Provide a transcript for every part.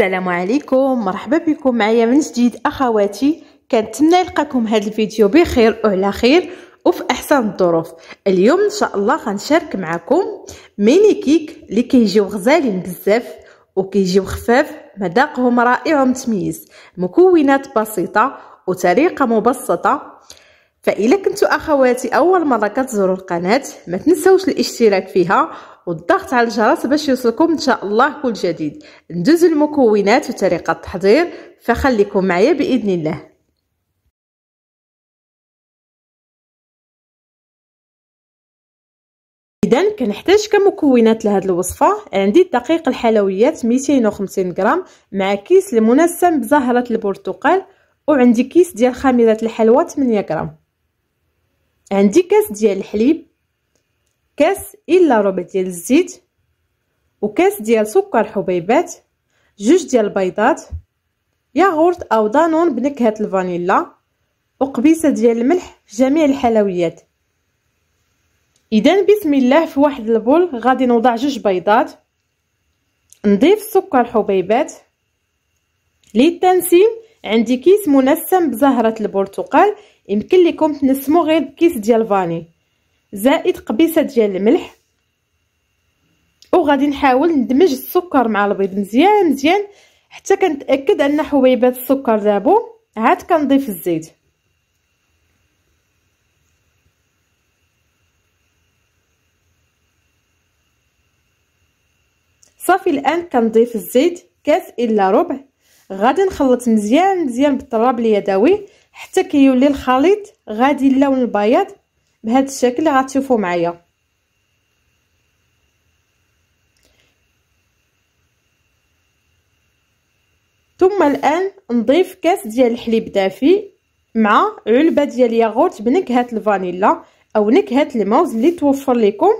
السلام عليكم مرحبا بكم معايا من جديد اخواتي كنتمنى يلقاكم هذا الفيديو بخير وعلى خير وفي احسن الظروف اليوم ان شاء الله غنشارك معكم ميني كيك اللي كيجيو غزالين بزاف وكيجيو خفاف مذاقهم رائع ومتميز مكونات بسيطه وطريقه مبسطه فإلا كنتو أخواتي أول مرة كتزوروا القناة ما تنسوش الاشتراك فيها والضغط على الجرس باش يوصلكم ان شاء الله كل جديد ندوز المكونات وطريقه التحضير فخليكم معايا باذن الله اذا كنحتاج كمكونات لهذه الوصفه عندي الدقيق الحلويات 250 غرام مع كيس المنسم بزهره البرتقال وعندي كيس ديال خميره الحلوى 8 غرام عندي كاس ديال الحليب كاس الا ربع ديال الزيت وكاس ديال سكر حبيبات جوج ديال البيضات ياغورت او دانون بنكهه الفانيلا وقبيصه ديال الملح جميع الحلويات اذا بسم الله في واحد البول غادي نوضع جوج بيضات نضيف سكر حبيبات للتنسيم عندي كيس منسم بزهره البرتقال يمكن لكم تنسمو غير بكيس ديال فاني زائد قبيصه ديال الملح وغادي نحاول ندمج السكر مع البيض مزيان مزيان حتى كنتاكد ان حبيبات السكر ذابو عاد كنضيف الزيت صافي الان كنضيف الزيت كاس الا ربع غادي نخلط مزيان مزيان بالطراب اليدوي حتى كيولي الخليط غادي اللون البياض بهذا الشكل اللي غتشوفوا معايا ثم الان نضيف كاس ديال الحليب دافي مع علبه ديال ياغورت بنكهه الفانيلا او نكهه الموز اللي توفر لكم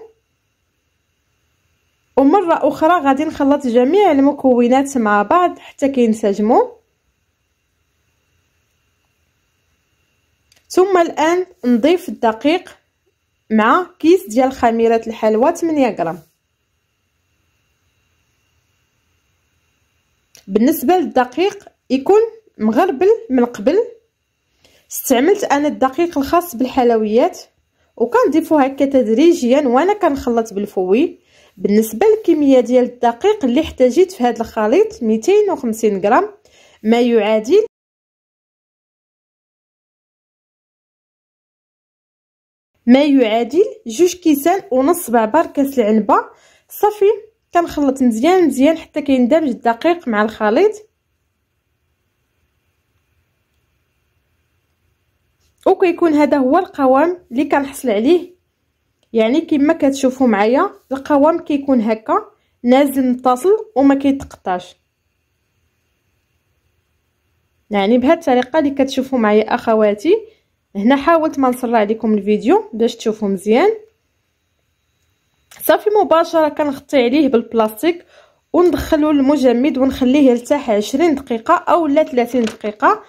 ومره اخرى غادي نخلط جميع المكونات مع بعض حتى كينسجموا ثم الان نضيف الدقيق مع كيس ديال خميرة الحلوى 8 غرام بالنسبة للدقيق يكون مغربل من قبل استعملت انا الدقيق الخاص بالحلويات وكنضيفو هكا تدريجيا وانا كنخلط بالفوي بالنسبه للكميه ديال الدقيق اللي احتاجيت في هذا الخليط 250 غرام ما يعادل ما يعادل جوج كيسان ونص بعبار كاس العنبه صافي كنخلط مزيان مزيان حتى كيندمج الدقيق مع الخليط وكيكون هذا هو القوام اللي كنحصل عليه يعني كما كتشوفوا معايا القوام كيكون هكا نازل متصل وما كيتقطعش يعني بهذه الطريقه اللي كتشوفوا معايا اخواتي هنا حاولت ما نصرع عليكم الفيديو باش تشوفوا مزيان صافي مباشره كنغطي عليه بالبلاستيك وندخلو للمجمد ونخليه يرتاح 20 دقيقه او لا 30 دقيقه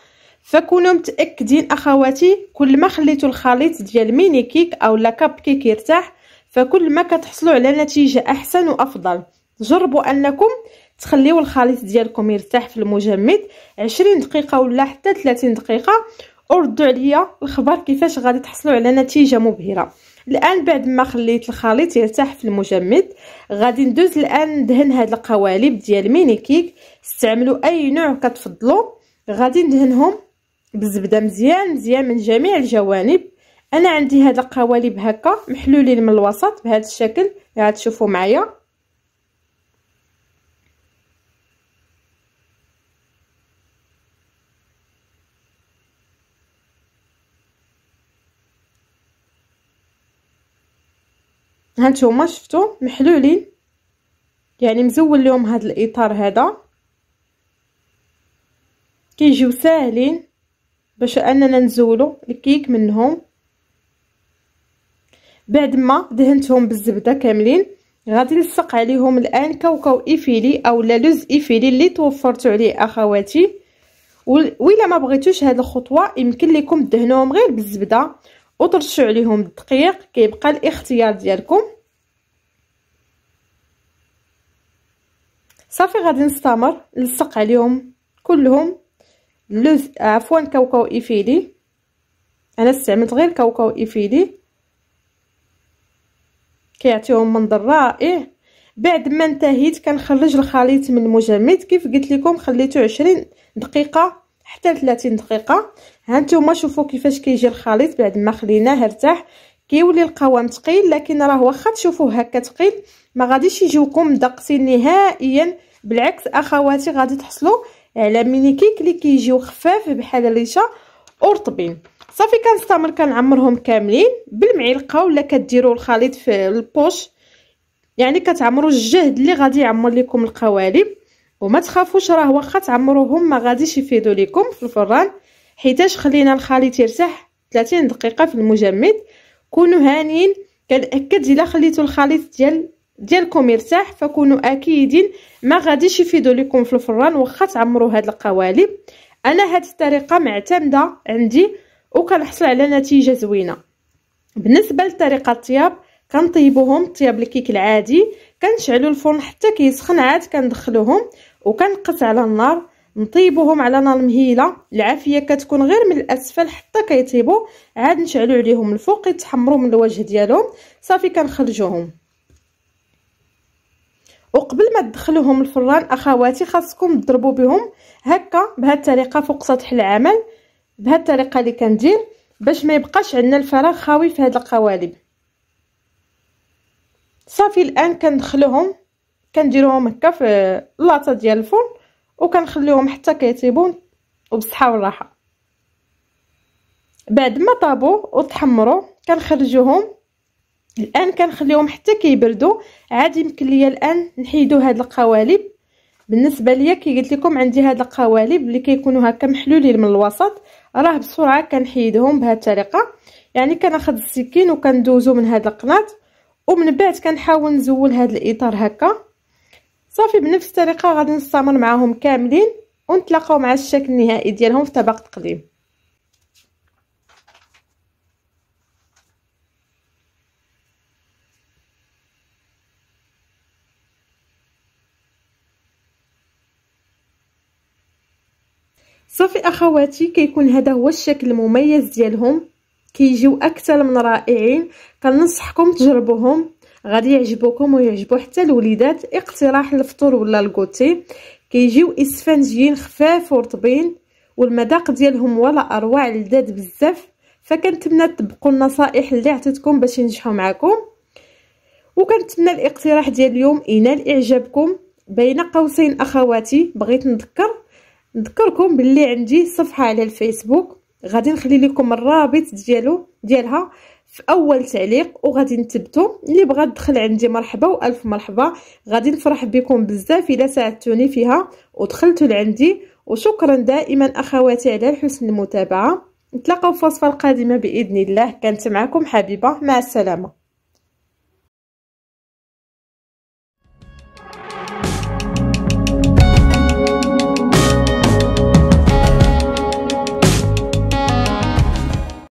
فكونوا متاكدين اخواتي كل ما خليتو الخليط ديال ميني كيك او لا كاب كيك يرتاح فكل ما كتحصلوا على نتيجه احسن وافضل جربوا انكم تخليو الخليط ديالكم يرتاح في المجمد 20 دقيقه ولا حتى 30 دقيقه وردوا عليا الخبر كيفاش غادي تحصلوا على نتيجه مبهره الان بعد ما خليت الخليط يرتاح في المجمد غادي ندوز الان ندهن هاد القوالب ديال ميني كيك استعملوا اي نوع كتفضلوا غادي ندهنهم بالزبده مزيان مزيان من جميع الجوانب انا عندي هاد القوالب هكا محلولين من الوسط بهذا الشكل تشوفوا معايا هانتوما شفتو محلولين يعني مزول لهم هاد الاطار هذا كيجيو ساهلين باش اننا نزولو الكيك منهم بعد ما دهنتهم بالزبده كاملين غادي نلصق عليهم الان كوكو ايفيلي اولا لوز ايفيلي اللي توفرتو عليه اخواتي و... الا ما بغيتوش هاد الخطوه يمكن لكم دهنوهم غير بالزبده وترشوا عليهم الدقيق كيبقى الاختيار ديالكم صافي غادي نستمر نلصق عليهم كلهم لوز عفوا كاوكاو ايفيلي انا استعملت غير كاوكاو ايفيلي كيعطيهم منظر رائع بعد ما انتهيت كنخرج الخليط من المجمد كيف قلت لكم خليته 20 دقيقه حتى 30 دقيقه ها نتوما شوفوا كيفاش كيجي الخليط بعد ما خليناه ارتاح كيولي القوام ثقيل لكن راه واخا تشوفوه هكا ثقيل ما غاديش يجيوكم دقسين نهائيا بالعكس اخواتي غادي تحصلوا على ميني كيك اللي كيجيو خفاف بحال الريشه ورطبين صافي كنستمر كنعمرهم كاملين بالمعلقه ولا كديروا الخليط في البوش يعني كتعمروا الجهد اللي غادي يعمر لكم القوالب وما تخافوش راه واخا تعمروهم ما غاديش يفيدوا لكم في الفران حيتاش خلينا الخليط يرتاح 30 دقيقه في المجمد كونوا هانيين كنأكد الا خليتوا الخليط ديال ديالكم يرتاح فكونوا اكيدين ما غاديش يفيدوا لكم في الفران واخا تعمروا هاد القوالب انا هاد الطريقه معتمده عندي وكنحصل على نتيجه زوينه بالنسبه لطريقه الطياب كنطيبوهم طياب الكيك العادي كنشعلو الفرن حتى كيسخن عاد كندخلوهم وكنقص على النار نطيبوهم على نار مهيله العافيه كتكون غير من الاسفل حتى كيطيبو عاد نشعلو عليهم الفوق يتحمروا من الوجه ديالهم صافي كنخرجوهم وقبل ما تدخلوهم الفران اخواتي خاصكم تضربوا بهم هكا بهاد الطريقه فوق سطح العمل بهاد الطريقه اللي كندير باش ما يبقاش عندنا الفراغ خاوي في هاد القوالب صافي الان كندخلهم كنديرهم هكا في لاطه ديال الفرن وكنخليهم حتى كيطيبوا وبالصحه والراحه بعد ما طابوا وتحمروا كنخرجوهم الان كنخليهم حتى كيبردوا عاد يمكن ليا الان نحيدو هاد القوالب بالنسبه ليا كي قلت لكم عندي هاد القوالب اللي كيكونوا هكا محلولين من الوسط راه بسرعه كنحيدهم بهاد الطريقه يعني كناخذ السكين وكندوزو من هاد القناط ومن بعد كنحاول نزول هذا الاطار هكا صافي بنفس الطريقه غادي نستمر معاهم كاملين ونتلاقاو مع الشكل النهائي ديالهم في طبق تقديم صافي اخواتي كيكون هذا هو الشكل المميز ديالهم كيجيو اكثر من رائعين كننصحكم تجربوهم غادي يعجبوكم ويعجبو حتى الوليدات اقتراح الفطور ولا الكوتي كيجيو اسفنجيين خفاف ورطبين والمذاق ديالهم ولا اروع لذاذ بزاف فكنتمنى تطبقوا النصائح اللي عطيتكم باش ينجحوا معكم وكنتمنى الاقتراح ديال اليوم ينال اعجابكم بين قوسين اخواتي بغيت نذكر نذكركم باللي عندي صفحه على الفيسبوك غادي نخلي لكم الرابط ديالو ديالها في اول تعليق وغادي نثبتو اللي بغا دخل عندي مرحبا والف مرحبا غادي نفرح بكم بزاف الا ساعدتوني فيها ودخلتوا لعندي وشكرا دائما اخواتي على حسن المتابعه نتلاقاو في وصفه القادمه باذن الله كانت معكم حبيبه مع السلامه